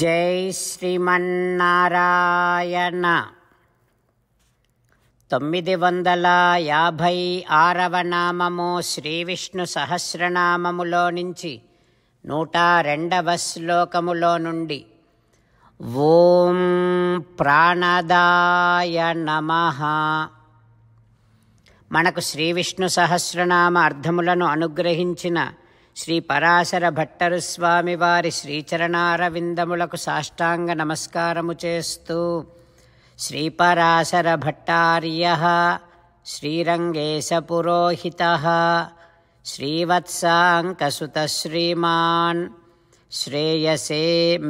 జై శ్రీమన్నారాయణ తొమ్మిది వందల యాభై ఆరవ నామము శ్రీవిష్ణు సహస్రనామములో నుంచి నూట రెండవ శ్లోకములో నుండి ఓం ప్రాణదాయ నమ మనకు శ్రీవిష్ణు సహస్రనామ అర్థములను అనుగ్రహించిన శ్రీ పరాశర భట్టరు స్వామి వారి శ్రీచరణారవిందములకు సాష్టాంగ నమస్కారము చేస్తూ శ్రీ పరాశర భట్టార్య శ్రీరంగేశ పురోహిత శ్రేయసే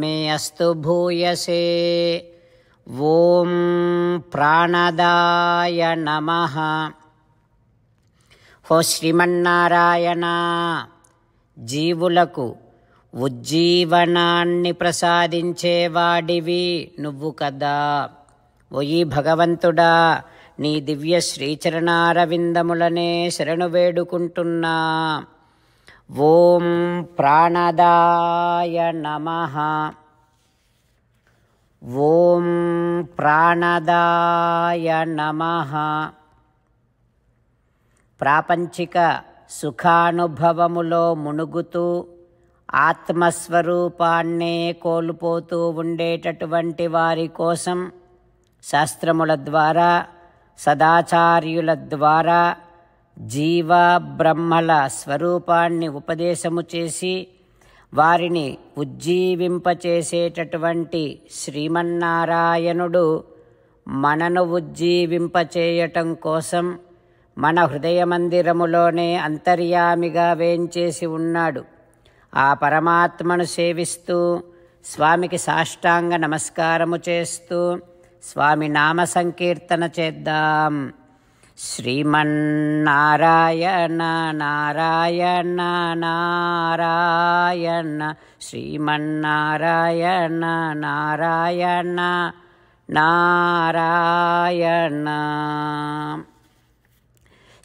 మే అస్తు భూయసే ఓం ప్రాణదాయ నమ హో శ్రీమన్నారాయణ జీవులకు ఉజ్జీవనాన్ని ప్రసాదించేవాడివి నువ్వు కదా ఒయి భగవంతుడా నీ దివ్య శ్రీచరణారవిందములనే శరణు వేడుకుంటున్నా ఓం ప్రాణదాయ నమ ఓం ప్రాణదాయ నమ ప్రాపంచిక సుఖానుభవములో మునుగుతూ ఆత్మస్వరూపాన్నే కోల్పోతూ ఉండేటటువంటి వారి కోసం శాస్త్రముల ద్వారా సదాచార్యుల ద్వారా జీవ బ్రహ్మల స్వరూపాన్ని ఉపదేశము చేసి వారిని ఉజ్జీవింపచేసేటటువంటి శ్రీమన్నారాయణుడు మనను ఉజ్జీవింపచేయటం కోసం మన హృదయ మందిరములోనే అంతర్యామిగా వేంచేసి ఉన్నాడు ఆ పరమాత్మను సేవిస్తూ స్వామికి సాష్టాంగ నమస్కారము చేస్తూ స్వామి నామ సంకీర్తన చేద్దాం శ్రీమన్నారాయణ నారాయణ నారాయణ శ్రీమన్నారాయణ నారాయణ నారాయణ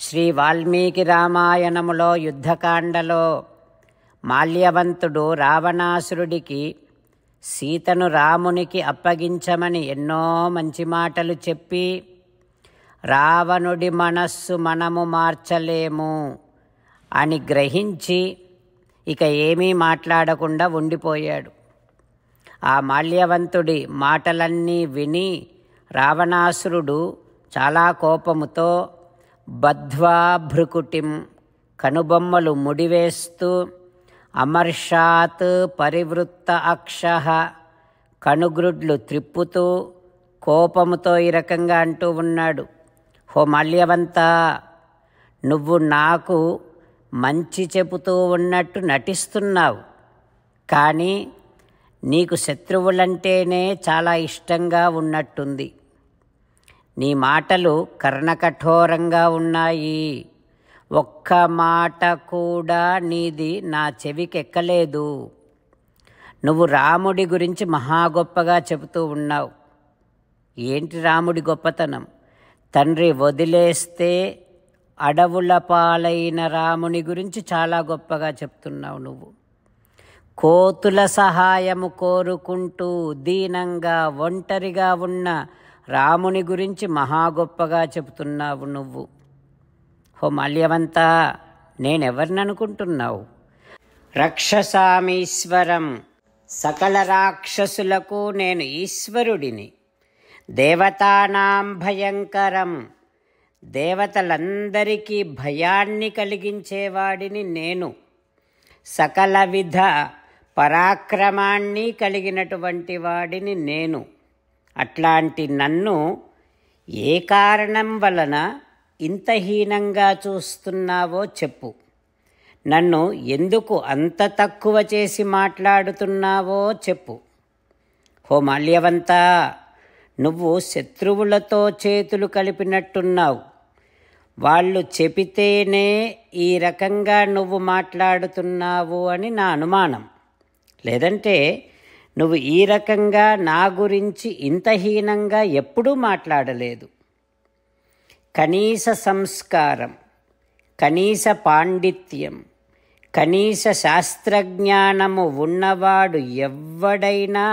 శ్రీ వాల్మీకి రామాయణములో యుద్ధకాండలో మాల్యవంతుడు రావణాసురుడికి సీతను రామునికి అప్పగించమని ఎన్నో మంచి మాటలు చెప్పి రావణుడి మనస్సు మనము మార్చలేము అని గ్రహించి ఇక ఏమీ మాట్లాడకుండా ఉండిపోయాడు ఆ మాల్యవంతుడి మాటలన్నీ విని రావణాసురుడు చాలా కోపముతో బధ్వాభృకుటిం కనుబొమ్మలు ముడివేస్తూ అమర్షాత్ పరివృత్త అక్ష కనుగ్రుడ్లు త్రిప్పుతూ కోపముతో ఈ రకంగా అంటూ ఉన్నాడు హో మాల్యవంత నువ్వు నాకు మంచి చెబుతూ ఉన్నట్టు నటిస్తున్నావు కానీ నీకు శత్రువులంటేనే చాలా ఇష్టంగా ఉన్నట్టుంది నీ మాటలు కర్ణకఠోరంగా ఉన్నాయి ఒక్క మాట కూడా నీది నా చెవికెక్కలేదు నువ్వు రాముడి గురించి మహా గొప్పగా చెబుతూ ఉన్నావు ఏంటి రాముడి గొప్పతనం తండ్రి వదిలేస్తే అడవుల పాలైన రాముని గురించి చాలా గొప్పగా చెప్తున్నావు నువ్వు కోతుల సహాయము కోరుకుంటూ దీనంగా ఒంటరిగా ఉన్న రాముని గురించి మహా గొప్పగా చెబుతున్నావు నువ్వు హో మాల్యవంతా నేనెవరిని అనుకుంటున్నావు రక్షసామీశ్వరం సకల రాక్షసులకు నేను ఈశ్వరుడిని దేవతానాం భయంకరం దేవతలందరికీ భయాన్ని కలిగించేవాడిని నేను సకల విధ పరాక్రమాన్ని కలిగినటువంటి వాడిని నేను అట్లాంటి నన్ను ఏ కారణం వలన ఇంత హీనంగా చూస్తున్నావో చెప్పు నన్ను ఎందుకు అంత తక్కువ చేసి మాట్లాడుతున్నావో చెప్పు హో మాల్యవంత నువ్వు శత్రువులతో చేతులు కలిపినట్టున్నావు వాళ్ళు చెబితేనే ఈ రకంగా నువ్వు మాట్లాడుతున్నావు అని నా అనుమానం లేదంటే నువ్వు ఈ రకంగా నా గురించి ఇంత హీనంగా ఎప్పుడూ మాట్లాడలేదు కనీస సంస్కారం కనీస పాండిత్యం కనీస శాస్త్రజ్ఞానము ఉన్నవాడు ఎవ్వడైనా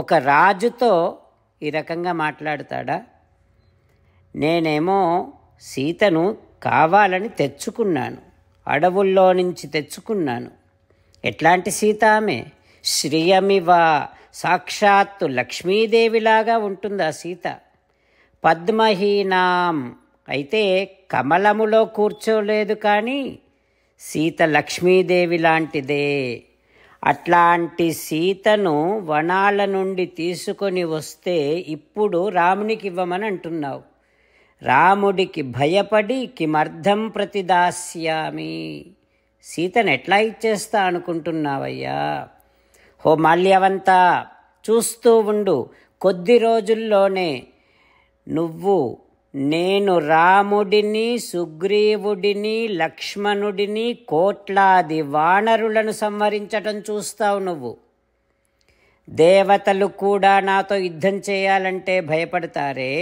ఒక రాజుతో ఈ రకంగా మాట్లాడతాడా నేనేమో సీతను కావాలని తెచ్చుకున్నాను అడవుల్లో నుంచి తెచ్చుకున్నాను ఎట్లాంటి సీత ఆమె శ్రియమివా సాక్షాత్తు లక్ష్మీదేవిలాగా ఉంటుంది ఆ సీత పద్మహీనాం అయితే కమలములో కూర్చోలేదు కానీ సీత లక్ష్మీదేవి లాంటిదే అట్లాంటి సీతను వనాల నుండి తీసుకొని వస్తే ఇప్పుడు రామునికి ఇవ్వమని అంటున్నావు రాముడికి భయపడి కిమర్థం ప్రతిదాస్యామి సీతను ఎట్లా ఇచ్చేస్తా అనుకుంటున్నావయ్యా ఓ మాల్యవంతా చూస్తూ ఉండు కొద్ది రోజుల్లోనే నువ్వు నేను రాముడిని సుగ్రీవుడిని లక్ష్మణుడిని కోట్లాది వానరులను సంహరించటం చూస్తావు నువ్వు దేవతలు కూడా నాతో యుద్ధం చేయాలంటే భయపడతారే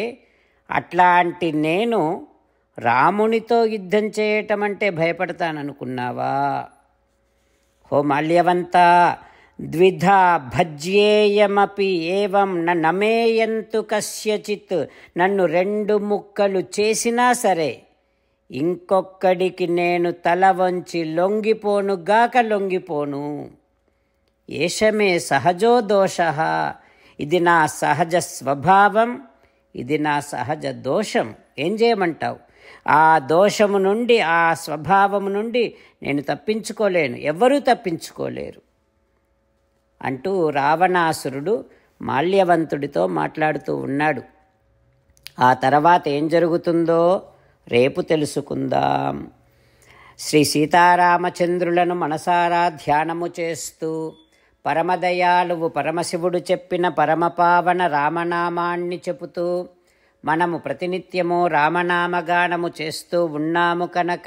అట్లాంటి నేను రామునితో యుద్ధం చేయటం అంటే భయపడతాననుకున్నావా ఓ మాల్యవంతా ద్విధా భజ్యేయమపి ఏవం నమేయంతు కస్యచిత్ నన్ను రెండు ముక్కలు చేసినా సరే ఇంకొక్కడికి నేను తల వంచి లొంగిపోను గాక లొంగిపోను ఏషమే సహజో దోష ఇది నా సహజ స్వభావం ఇది నా సహజ దోషం ఏం చేయమంటావు ఆ దోషము నుండి ఆ స్వభావము నుండి నేను తప్పించుకోలేను ఎవ్వరూ తప్పించుకోలేరు అంటూ రావణాసురుడు మాల్యవంతుడితో మాట్లాడుతూ ఉన్నాడు ఆ తర్వాత ఏం జరుగుతుందో రేపు తెలుసుకుందాం శ్రీ సీతారామచంద్రులను మనసారా ధ్యానము చేస్తూ పరమదయాలువు పరమశివుడు చెప్పిన పరమపావన రామనామాన్ని చెబుతూ మనము ప్రతినిత్యము రామనామగానము చేస్తూ ఉన్నాము కనుక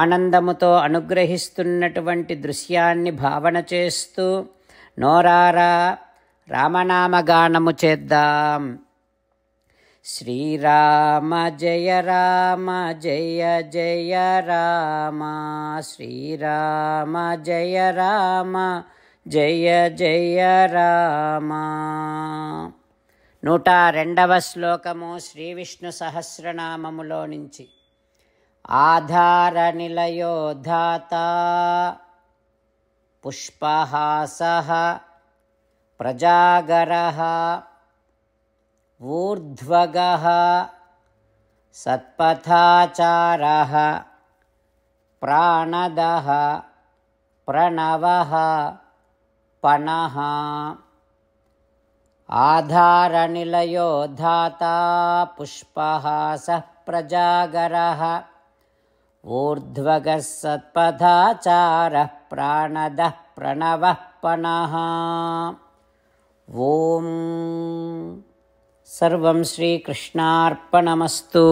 ఆనందముతో అనుగ్రహిస్తున్నటువంటి దృశ్యాన్ని భావన చేస్తూ నోరారా రామనామగానము చేద్దాం శ్రీరామ జయ రామ జయ జయ రామ శ్రీరామ జయ రామ జయ జయ రామ నూట రెండవ శ్లోకము శ్రీ విష్ణు సహస్రనామములో నుంచి आधारनिलयो धाता प्रजागरः ऊर्ध्वगः सत्पथाचारः प्राणदः प्रणवः पणः आधारनिलयो धाता प्रजागरः सत्पथाचारः प्राणदः प्रणवः पणः ॐ सर्वं श्रीकृष्णार्पणमस्तु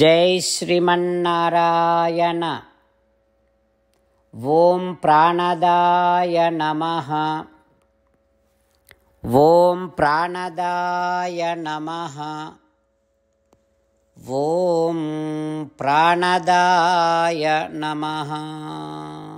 जय श्रीमन्नारायण ॐ प्राणदाय नमः ॐ प्राणदाय नमः प्राणदाय नमः